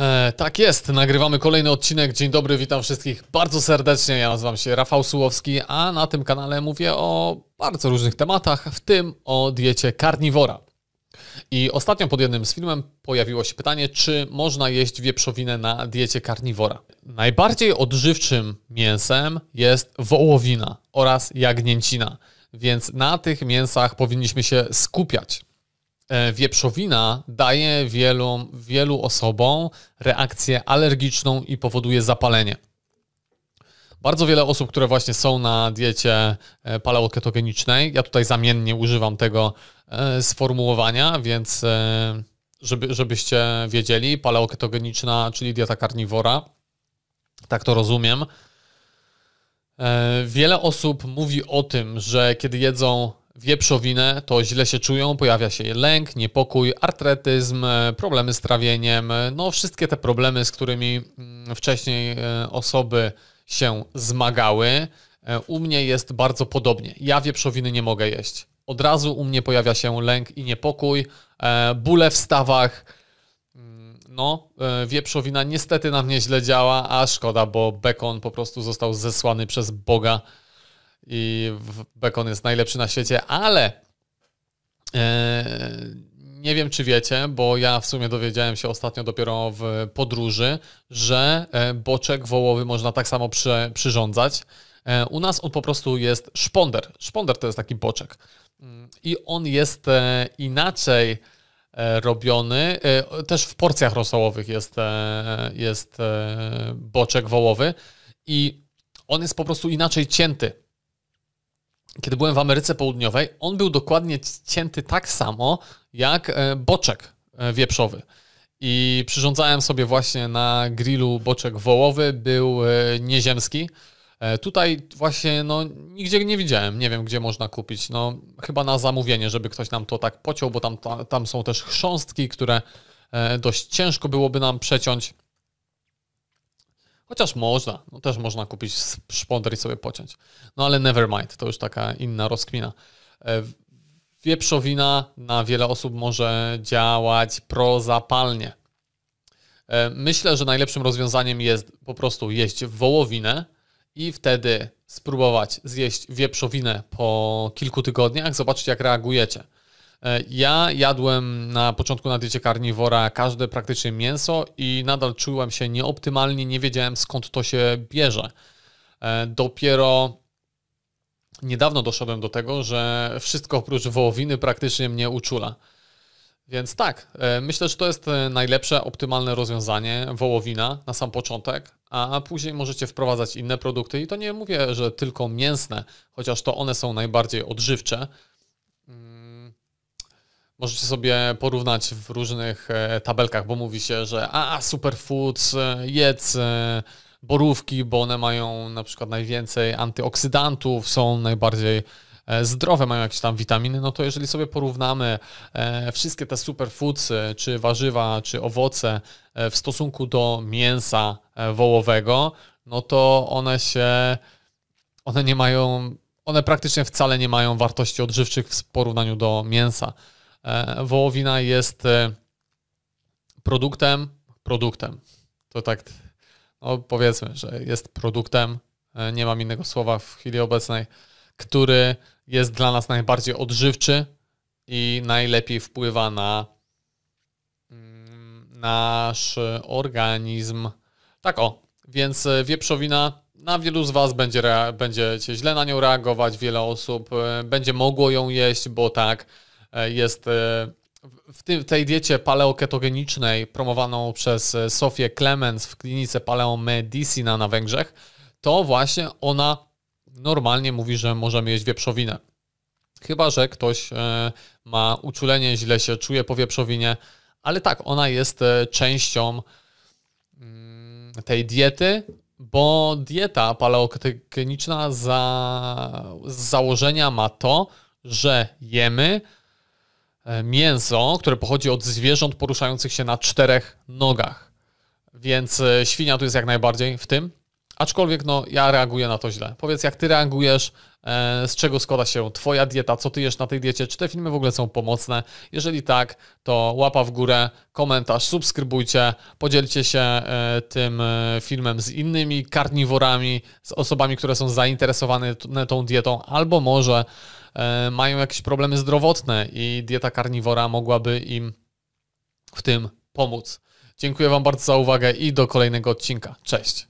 E, tak jest, nagrywamy kolejny odcinek. Dzień dobry, witam wszystkich bardzo serdecznie. Ja nazywam się Rafał Sułowski, a na tym kanale mówię o bardzo różnych tematach, w tym o diecie karniwora. I ostatnio pod jednym z filmem pojawiło się pytanie, czy można jeść wieprzowinę na diecie karniwora. Najbardziej odżywczym mięsem jest wołowina oraz jagnięcina, więc na tych mięsach powinniśmy się skupiać. E, wieprzowina daje wielu, wielu osobom reakcję alergiczną i powoduje zapalenie. Bardzo wiele osób, które właśnie są na diecie e, paleoketogenicznej, ja tutaj zamiennie używam tego e, sformułowania, więc żeby, żebyście wiedzieli, paleoketogeniczna, czyli dieta karniwora, tak to rozumiem. Wiele osób mówi o tym, że kiedy jedzą wieprzowinę, to źle się czują, pojawia się lęk, niepokój, artretyzm, e, problemy z trawieniem, e, no wszystkie te problemy, z którymi mm, wcześniej e, osoby się zmagały. U mnie jest bardzo podobnie. Ja wieprzowiny nie mogę jeść. Od razu u mnie pojawia się lęk i niepokój, bóle w stawach, mm, no, wieprzowina niestety na mnie źle działa, a szkoda, bo bekon po prostu został zesłany przez Boga i Bekon jest najlepszy na świecie, ale e, nie wiem, czy wiecie, bo ja w sumie dowiedziałem się ostatnio dopiero w podróży, że e, boczek wołowy można tak samo przy, przyrządzać. E, u nas on po prostu jest szponder. Szponder to jest taki boczek. Mm, I on jest inaczej robiony. Też w porcjach rosołowych jest, jest boczek wołowy i on jest po prostu inaczej cięty kiedy byłem w Ameryce Południowej, on był dokładnie cięty tak samo jak e, boczek e, wieprzowy. I przyrządzałem sobie właśnie na grillu boczek wołowy, był e, nieziemski. Tutaj właśnie no, nigdzie nie widziałem, nie wiem gdzie można kupić. No, chyba na zamówienie, żeby ktoś nam to tak pociął, bo tam, tam są też chrząstki, które dość ciężko byłoby nam przeciąć. Chociaż można, no też można kupić szponder i sobie pociąć. No ale never mind, to już taka inna rozkmina. E, wieprzowina na wiele osób może działać prozapalnie. E, myślę, że najlepszym rozwiązaniem jest po prostu jeść wołowinę i wtedy spróbować zjeść wieprzowinę po kilku tygodniach, zobaczyć jak reagujecie. E, ja jadłem na początku na diecie karniwora każde praktycznie mięso i nadal czułem się nieoptymalnie, nie wiedziałem skąd to się bierze. E, dopiero niedawno doszedłem do tego, że wszystko oprócz wołowiny praktycznie mnie uczula. Więc tak, e, myślę, że to jest najlepsze, optymalne rozwiązanie, wołowina na sam początek, a później możecie wprowadzać inne produkty i to nie mówię, że tylko mięsne, chociaż to one są najbardziej odżywcze mm, Możecie sobie porównać w różnych e, tabelkach, bo mówi się, że a, superfoods, e, jedz e, borówki, bo one mają na przykład najwięcej antyoksydantów, są najbardziej zdrowe, mają jakieś tam witaminy, no to jeżeli sobie porównamy wszystkie te superfoods, czy warzywa, czy owoce w stosunku do mięsa wołowego, no to one się, one nie mają, one praktycznie wcale nie mają wartości odżywczych w porównaniu do mięsa. E, wołowina jest e, produktem, produktem. To tak, no powiedzmy, że jest produktem, e, nie mam innego słowa w chwili obecnej, który jest dla nas najbardziej odżywczy i najlepiej wpływa na mm, nasz organizm. Tak o, więc wieprzowina na wielu z Was będzie, będziecie źle na nią reagować, wiele osób będzie mogło ją jeść, bo tak, E, jest e, w, tej diecie paleoketogenicznej promowaną przez e, Sofię Clemens w klinice Paleomedicina na Węgrzech, to właśnie ona normalnie mówi, że możemy jeść wieprzowinę. Chyba, że ktoś ma uczulenie, źle się czuje po wieprzowinie, ale tak, ona jest częścią mm, tej diety, bo dieta paleoketogeniczna za, z założenia ma to, że jemy E, mięso, które pochodzi od zwierząt poruszających się na czterech nogach. Więc e, świnia tu jest jak najbardziej w tym. Aczkolwiek no, ja reaguję na to źle. Powiedz, jak ty reagujesz, e, z czego składa się twoja dieta, co ty jesz na tej diecie, czy te filmy w ogóle są pomocne. Jeżeli tak, to łapa w górę, komentarz, subskrybujcie, podzielcie się e, tym e, filmem z innymi karniworami, z osobami, które są zainteresowane tą dietą, albo może mają jakieś problemy zdrowotne i dieta karniwora mogłaby im w tym pomóc. Dziękuję Wam bardzo za uwagę i do kolejnego odcinka. Cześć!